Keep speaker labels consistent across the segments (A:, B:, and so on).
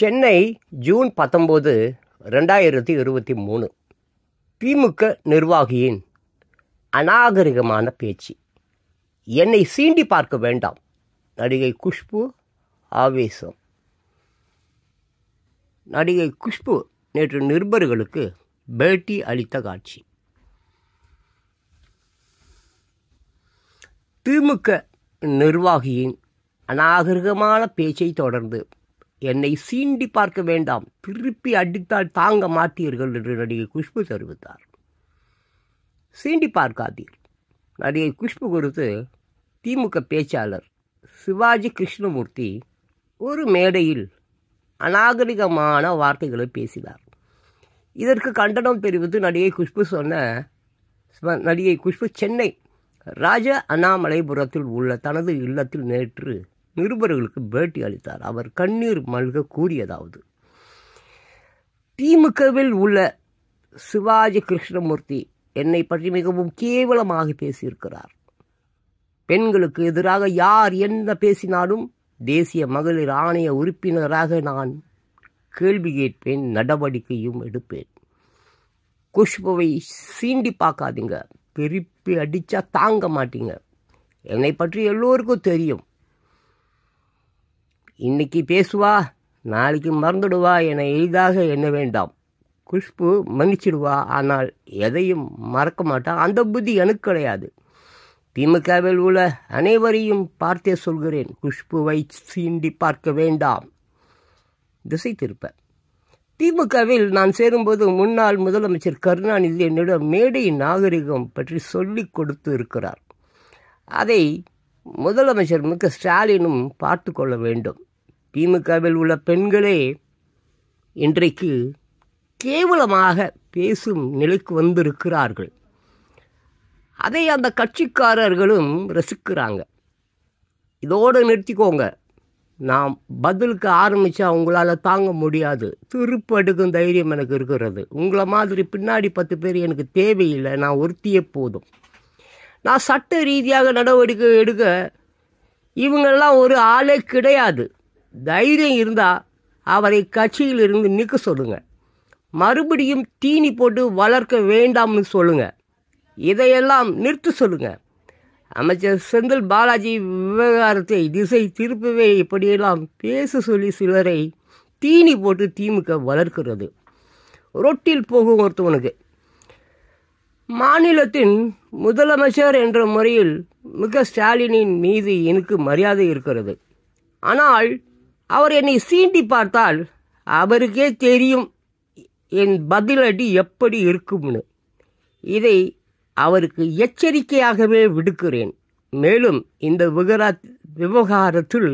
A: Chennai June பத்தொம்போது ரெண்டாயிரத்தி இருபத்தி மூணு திமுக நிர்வாகியின் அநாகரிகமான பேச்சு என்னை சீண்டி பார்க்க வேண்டாம் நடிகை குஷ்பு ஆவேசம் நடிகை குஷ்பு நேற்று நிருபர்களுக்கு பேட்டி அளித்த காட்சி திமுக நிர்வாகியின் அநாகரிகமான பேச்சை தொடர்ந்து என்னை சீண்டி பார்க்க வேண்டாம் திருப்பி அடித்தால் தாங்க மாட்டீர்கள் என்று நடிகை குஷ்பு தெரிவித்தார் சீண்டி பார்க்காதீர் நடிகை குஷ்பு குறித்து திமுக பேச்சாளர் சிவாஜி கிருஷ்ணமூர்த்தி ஒரு மேடையில் அநாகரிகமான வார்த்தைகளை பேசினார் இதற்கு கண்டனம் தெரிவித்து நடிகை குஷ்பு சொன்ன நடிகை குஷ்பு சென்னை ராஜ அண்ணாமலைபுரத்தில் உள்ள தனது இல்லத்தில் நேற்று நிருபர்களுக்கு பேட்டி அளித்தார் அவர் கண்ணீர் மல்க கூறியதாவது திமுகவில் உள்ள சிவாஜி கிருஷ்ணமூர்த்தி என்னை பற்றி மிகவும் கேவலமாக பேசியிருக்கிறார் பெண்களுக்கு எதிராக யார் என்ன பேசினாலும் தேசிய மகளிர் ஆணைய உறுப்பினராக நான் கேள்வி கேட்பேன் நடவடிக்கையும் எடுப்பேன் குஷ்புவை சீண்டி பார்க்காதீங்க திருப்பி அடிச்சா தாங்க மாட்டீங்க என்னை பற்றி எல்லோருக்கும் தெரியும் இன்னைக்கு பேசுவா நாளைக்கு மறந்துடுவா என எளிதாக எண்ண வேண்டாம் குஷ்பு மன்னிச்சிடுவா ஆனால் எதையும் மறக்க மாட்டான் அந்த புத்தி எனக்கு கிடையாது திமுகவில் உள்ள அனைவரையும் பார்த்தே சொல்கிறேன் குஷ்புவை சீண்டி பார்க்க வேண்டாம் திசை திருப்ப திமுகவில் நான் சேரும்போது முன்னாள் முதலமைச்சர் கருணாநிதி என்னிடம் மேடை நாகரிகம் பற்றி சொல்லி கொடுத்து இருக்கிறார் அதை முதலமைச்சர் மிக்க ஸ்டாலினும் பார்த்து கொள்ள வேண்டும் திமுகவில் உள்ள பெண்களே இன்றைக்கு கேவலமாக பேசும் நிலைக்கு வந்திருக்கிறார்கள் அதை அந்த கட்சிக்காரர்களும் ரசிக்கிறாங்க இதோடு நிறுத்திக்கோங்க நாம் பதிலுக்கு ஆரம்பித்தா உங்களால் தாங்க முடியாது திருப்படுக்கும் தைரியம் எனக்கு இருக்கிறது உங்களை மாதிரி பின்னாடி பத்து பேர் எனக்கு தேவையில்லை நான் ஒருத்தியே போதும் நான் சட்ட ரீதியாக நடவடிக்கை எடுக்க இவங்கெல்லாம் ஒரு ஆளே கிடையாது தைரியம் இருந்தால் அவரை கட்சியிலிருந்து நிற்க சொல்லுங்கள் மறுபடியும் தீனி போட்டு வளர்க்க வேண்டாம்னு சொல்லுங்கள் இதையெல்லாம் நிறுத்த சொல்லுங்கள் அமைச்சர் செந்தில் பாலாஜி விவகாரத்தை திசை திருப்பவே இப்படியெல்லாம் பேச சொல்லி சிலரை தீனி போட்டு திமுக வளர்க்கிறது ரொட்டில் போகும் ஒருத்தவனுக்கு மாநிலத்தின் முதலமைச்சர் என்ற முறையில் மிக ஸ்டாலினின் மீது எனக்கு மரியாதை இருக்கிறது ஆனால் அவர் என்னை சீண்டி பார்த்தால் அவருக்கே தெரியும் என் பதிலடி எப்படி இருக்கும்னு இதை அவருக்கு எச்சரிக்கையாகவே விடுக்கிறேன் மேலும் இந்த விகரா விவகாரத்தில்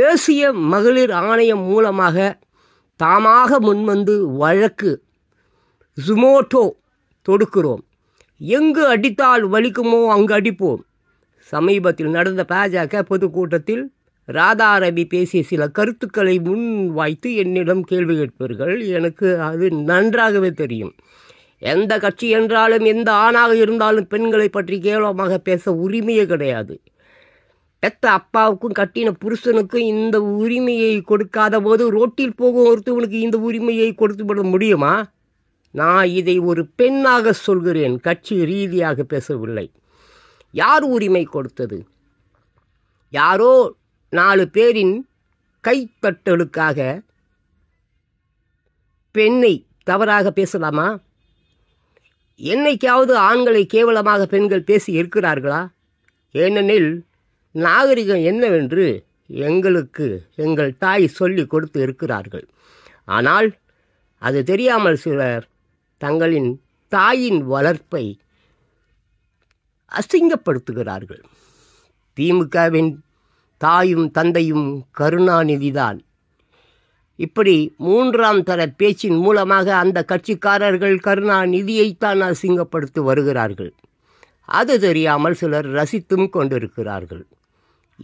A: தேசிய மகளிர் ஆணையம் மூலமாக தாமாக முன்வந்து வழக்கு ஜுமோட்டோ தொடுக்கிறோம் எங்கு அடித்தால் வலிக்குமோ அங்கு அடிப்போம் சமீபத்தில் நடந்த பாஜக பொதுக்கூட்டத்தில் ராதாரவி பேசிய சில கருத்துக்களை முன் வைத்து என்னிடம் கேள்வி கேட்பீர்கள் எனக்கு அது நன்றாகவே தெரியும் எந்த கட்சி என்றாலும் எந்த ஆணாக இருந்தாலும் பெண்களை பற்றி கேவலமாக பேச உரிமையே கிடையாது பெத்த அப்பாவுக்கும் கட்டின புருஷனுக்கும் இந்த உரிமையை கொடுக்காத போது ரோட்டில் போகும் ஒருத்தவனுக்கு இந்த உரிமையை கொடுத்து விட முடியுமா நான் இதை ஒரு பெண்ணாக சொல்கிறேன் கட்சி ரீதியாக பேசவில்லை யார் உரிமை கொடுத்தது யாரோ நாலு பேரின் கைத்தட்டலுக்காக பெண்ணை தவறாக பேசலாமா என்னைக்காவது ஆண்களை கேவலமாக பெண்கள் பேசி இருக்கிறார்களா ஏனெனில் நாகரிகம் என்னவென்று எங்களுக்கு எங்கள் தாய் சொல்லி கொடுத்து இருக்கிறார்கள் ஆனால் அது தெரியாமல் சிலர் தங்களின் தாயின் வளர்ப்பை அசிங்கப்படுத்துகிறார்கள் திமுகவின் தாயும் தந்தையும் கருணாநிதிதான் இப்படி மூன்றாம் தர பேச்சின் மூலமாக அந்த கட்சிக்காரர்கள் கருணாநிதியைத்தான் அசிங்கப்படுத்தி வருகிறார்கள் அது தெரியாமல் சிலர் ரசித்தும் கொண்டிருக்கிறார்கள்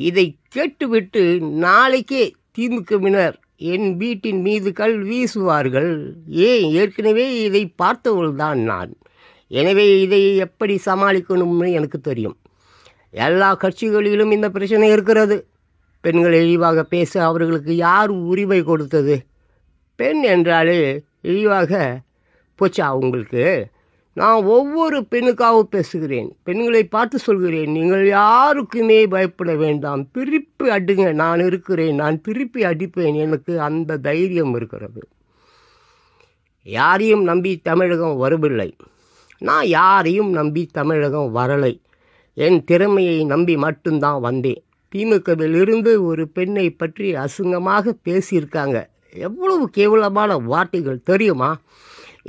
A: இதை கேட்டுவிட்டு நாளைக்கே திமுகவினர் என் வீட்டின் மீது கல் வீசுவார்கள் ஏன் ஏற்கனவே இதை பார்த்தவள்தான் நான் எனவே இதை எப்படி சமாளிக்கணும்னு எனக்கு தெரியும் எல்லா கட்சிகளிலும் இந்த பிரச்சனை இருக்கிறது பெண்கள் இழிவாக பேச அவர்களுக்கு யார் உரிமை கொடுத்தது பெண் என்றாலே இழிவாக போச்சா உங்களுக்கு நான் ஒவ்வொரு பெண்ணுக்காகவும் பேசுகிறேன் பெண்களை பார்த்து சொல்கிறேன் நீங்கள் யாருக்குமே பயப்பட வேண்டாம் திருப்பி அடுங்க நான் இருக்கிறேன் நான் திருப்பி அடிப்பேன் எனக்கு அந்த தைரியம் இருக்கிறது யாரையும் நம்பி தமிழகம் வரவில்லை நான் யாரையும் நம்பி தமிழகம் வரலை என் திறமையை நம்பி மட்டும்தான் வந்தேன் திமுகவிலிருந்து ஒரு பெண்ணை பற்றி அசுங்கமாக பேசியிருக்காங்க எவ்வளவு கேவலமான வார்த்தைகள் தெரியுமா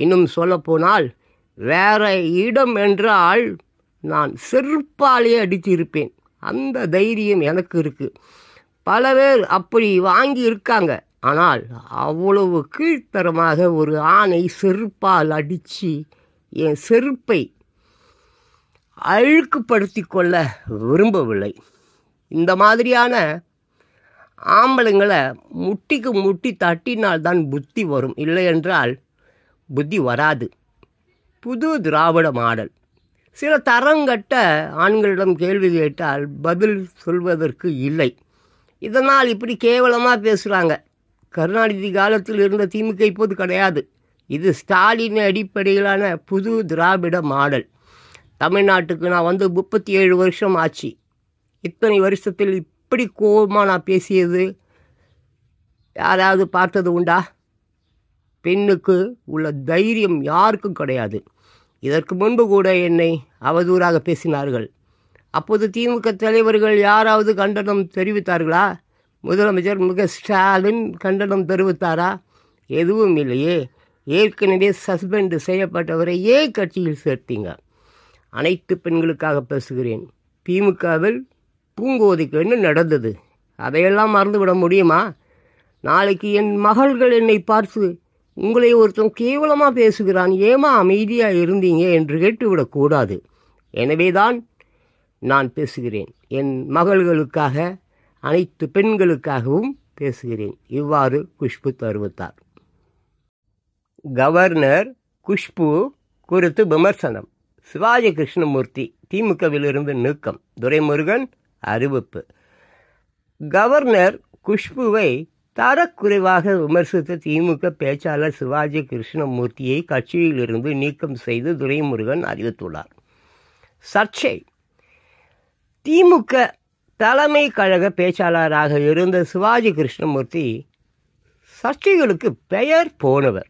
A: இன்னும் சொல்லப்போனால் வேற இடம் என்றால் நான் செருப்பாலேயே அடித்திருப்பேன் அந்த தைரியம் எனக்கு இருக்குது பல பேர் அப்படி வாங்கி இருக்காங்க ஆனால் அவ்வளவு கீழ்த்தரமாக ஒரு ஆணை செருப்பால் அடித்து என் செருப்பை அழுக்குப்படுத்தி கொள்ள விரும்பவில்லை இந்த மாதிரியான ஆம்பளைங்களை முட்டிக்கு முட்டி தட்டினால்தான் புத்தி வரும் இல்லை என்றால் புத்தி வராது புது திராவிட மாடல் சில தரங்கட்ட ஆண்களிடம் கேள்வி கேட்டால் பதில் சொல்வதற்கு இல்லை இதனால் இப்படி கேவலமாக பேசுகிறாங்க கருணாநிதி காலத்தில் இருந்த திமுக இப்போது கிடையாது இது ஸ்டாலின் அடிப்படையிலான புது திராவிட மாடல் தமிழ்நாட்டுக்கு நான் வந்து முப்பத்தி ஏழு வருஷம் ஆச்சு இத்தனை வருஷத்தில் இப்படி கோபமாக நான் பேசியது யாராவது பார்த்தது உண்டா பெண்ணுக்கு உள்ள தைரியம் யாருக்கும் கிடையாது இதற்கு முன்பு கூட என்னை அவதூறாக பேசினார்கள் அப்போது திமுக தலைவர்கள் யாராவது கண்டனம் தெரிவித்தார்களா முதலமைச்சர் மிக ஸ்டாலின் கண்டனம் தெரிவித்தாரா எதுவும் இல்லையே ஏற்கனவே சஸ்பெண்டு செய்யப்பட்டவரை ஏன் கட்சியில் சேர்த்தீங்க அனைத்து பெண்களுக்காக பேசுகிறேன் திமுகவில் பூங்கோதைக்கு என்ன நடந்தது அதையெல்லாம் மறந்துவிட முடியுமா நாளைக்கு என் மகள்கள் என்னை பார்த்து உங்களை ஒருத்தன் கேவலமாக பேசுகிறான் ஏமா அமைதியாக இருந்தீங்க என்று கேட்டுவிடக்கூடாது தான் நான் பேசுகிறேன் என் மகள்களுக்காக அனைத்து பெண்களுக்காகவும் பேசுகிறேன் இவ்வாறு குஷ்பு தெரிவித்தார் கவர்னர் குஷ்பு குறித்து விமர்சனம் சிவாஜி கிருஷ்ணமூர்த்தி திமுகவிலிருந்து நீக்கம் துரைமுருகன் அறிவிப்பு கவர்னர் குஷ்புவை தரக்குறைவாக விமர்சித்த திமுக பேச்சாளர் சிவாஜி கிருஷ்ணமூர்த்தியை கட்சியிலிருந்து நீக்கம் செய்து துரைமுருகன் அறிவித்துள்ளார் சர்ச்சை திமுக தலைமை கழக பேச்சாளராக இருந்த சிவாஜி கிருஷ்ணமூர்த்தி சர்ச்சைகளுக்கு பெயர் போனவர்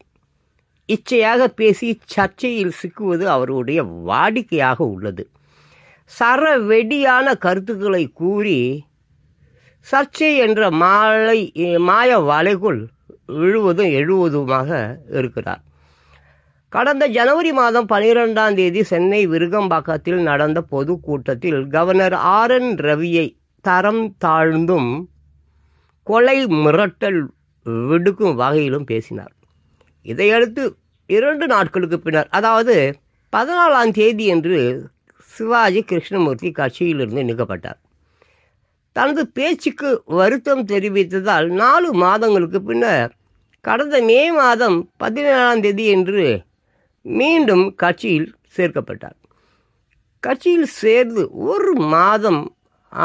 A: இச்சையாக பேசி சர்ச்சையில் சிக்குவது அவருடைய வாடிக்கையாக உள்ளது சர வெடியான கருத்துக்களை கூறி சர்ச்சை என்ற மாலை மாய வலைக்குள் விழுவதும் எழுவதுமாக இருக்கிறார் கடந்த ஜனவரி மாதம் பனிரெண்டாம் தேதி சென்னை விருகம்பாக்கத்தில் நடந்த பொது கூட்டத்தில் கவர்னர் ஆர் என் ரவியை தரம் தாழ்ந்தும் கொலை மிரட்டல் விடுக்கும் வகையிலும் பேசினார் இதையடுத்து இரண்டு நாட்களுக்கு பின்னர் அதாவது பதினாலாம் தேதி என்று சிவாஜி கிருஷ்ணமூர்த்தி கட்சியிலிருந்து நீக்கப்பட்டார் தனது பேச்சுக்கு வருத்தம் தெரிவித்ததால் நாலு மாதங்களுக்கு பின்னர் கடந்த மே மாதம் பதினேழாம் தேதி என்று மீண்டும் கட்சியில் சேர்க்கப்பட்டார் கட்சியில் சேர்ந்து ஒரு மாதம்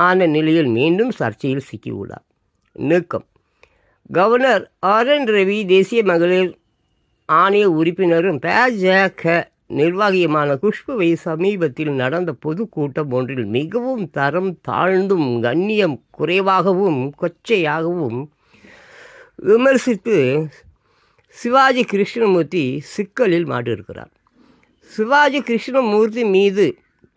A: ஆன நிலையில் மீண்டும் சர்ச்சையில் சிக்கியுள்ளார் நீக்கம் கவர்னர் ஆர் என் ரவி தேசிய மகளிர் ஆணைய உறுப்பினரும் பாஜக நிர்வாகியமான குஷ்புவை சமீபத்தில் நடந்த பொதுக்கூட்டம் ஒன்றில் மிகவும் தரம் தாழ்ந்தும் கண்ணியம் குறைவாகவும் கொச்சையாகவும் விமர்சித்து சிவாஜி கிருஷ்ணமூர்த்தி சிக்கலில் மாட்டிருக்கிறார் சிவாஜி கிருஷ்ணமூர்த்தி மீது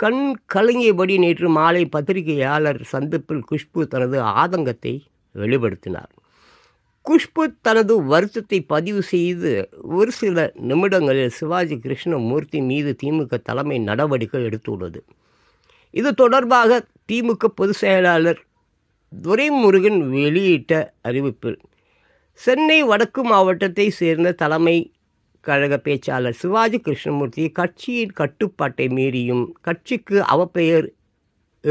A: கண் கலங்கியபடி நேற்று மாலை பத்திரிகையாளர் சந்திப்பில் குஷ்பு தனது ஆதங்கத்தை வெளிப்படுத்தினார் குஷ்பு தனது வருத்தத்தை பதிவு செய்து ஒரு சில நிமிடங்களில் சிவாஜி கிருஷ்ணமூர்த்தி மீது திமுக தலைமை நடவடிக்கை எடுத்துள்ளது இது தொடர்பாக திமுக பொதுச் செயலாளர் துரைமுருகன் வெளியிட்ட அறிவிப்பில் சென்னை வடக்கு மாவட்டத்தை சேர்ந்த தலைமை கழக பேச்சாளர் சிவாஜி கிருஷ்ணமூர்த்தி கட்சியின் கட்டுப்பாட்டை மீறியும் கட்சிக்கு அவப்பெயர்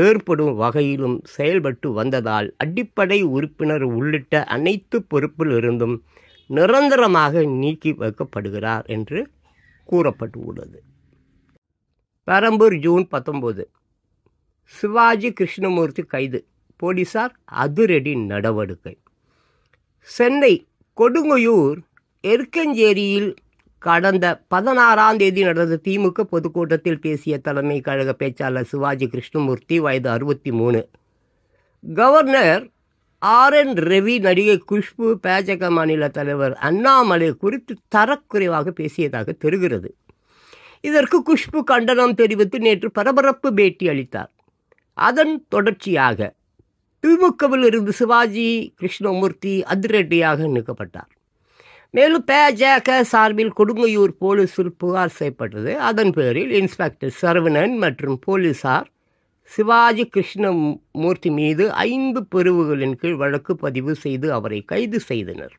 A: ஏற்படும் வகையிலும் செயல்பட்டு வந்ததால் அடிப்படை உறுப்பினர் உள்ளிட்ட அனைத்து பொறுப்பில் இருந்தும் நிரந்தரமாக நீக்கி வைக்கப்படுகிறார் என்று கூறப்பட்டுள்ளது பெரம்பூர் ஜூன் பத்தொம்போது சிவாஜி கிருஷ்ணமூர்த்தி கைது போலீசார் அதிரடி நடவடிக்கை சென்னை கொடுங்கையூர் எருக்கஞ்சேரியில் கடந்த பதினாறாம் தேதி நடந்த திமுக பொதுக்கூட்டத்தில் பேசிய தலைமை கழக பேச்சாளர் சிவாஜி கிருஷ்ணமூர்த்தி வயது அறுபத்தி மூணு கவர்னர் ஆர் என் ரவி நடிகை குஷ்பு பாஜக மாநில தலைவர் அண்ணாமலை குறித்து தரக்குறைவாக பேசியதாக தெரிகிறது இதற்கு குஷ்பு கண்டனம் தெரிவித்து நேற்று பரபரப்பு பேட்டி அளித்தார் அதன் தொடர்ச்சியாக திமுகவில் இருந்து சிவாஜி கிருஷ்ணமூர்த்தி அதிரடியாக நீக்கப்பட்டார் மேலும் பேஜக சார்பில் கொடுங்கையூர் போலீஸில் புகார் செய்யப்பட்டது அதன் பேரில் இன்ஸ்பெக்டர் சரவணன் மற்றும் போலீசார் சிவாஜி கிருஷ்ணமூர்த்தி மீது ஐந்து பிரிவுகளின் கீழ் வழக்கு பதிவு செய்து அவரை கைது செய்தனர்